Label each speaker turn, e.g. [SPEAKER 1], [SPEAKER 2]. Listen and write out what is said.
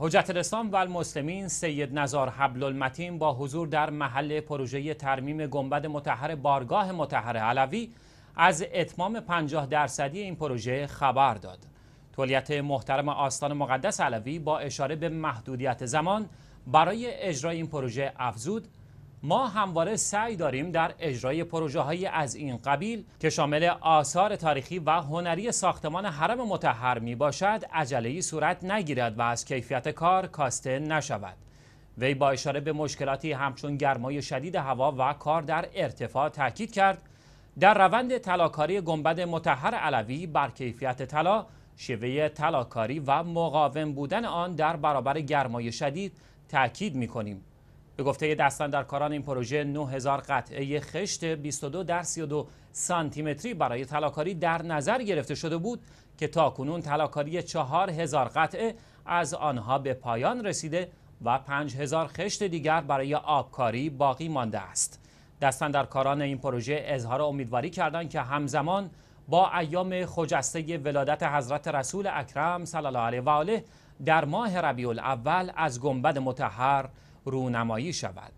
[SPEAKER 1] حجت الاسلام و المسلمین سید نزار حبل المتین با حضور در محل پروژه ترمیم گنبد متحر بارگاه متحر علوی از اتمام 50 درصدی این پروژه خبر داد. تولیت محترم آستان مقدس علوی با اشاره به محدودیت زمان برای اجرای این پروژه افزود ما همواره سعی داریم در اجرای پروژه های از این قبیل که شامل آثار تاریخی و هنری ساختمان حرم متحر می باشد صورت نگیرد و از کیفیت کار کاسته نشود وی با اشاره به مشکلاتی همچون گرمای شدید هوا و کار در ارتفاع تاکید کرد در روند تلاکاری گنبد متحر علوی بر کیفیت طلا شیوه تلاکاری و مقاوم بودن آن در برابر گرمای شدید تاکید می کنیم به گفته کاران این پروژه 9000 قطعه خشت 22 در 32 سانتیمتری برای تلاکاری در نظر گرفته شده بود که تاکنون تلاکاری 4000 قطعه از آنها به پایان رسیده و 5000 خشت دیگر برای آبکاری باقی مانده است. کاران این پروژه اظهار امیدواری کردند که همزمان با ایام خجسته ولادت حضرت رسول اکرم صلی الله علیه و آله در ماه ربیع اول از گنبد متحر رونمایی شود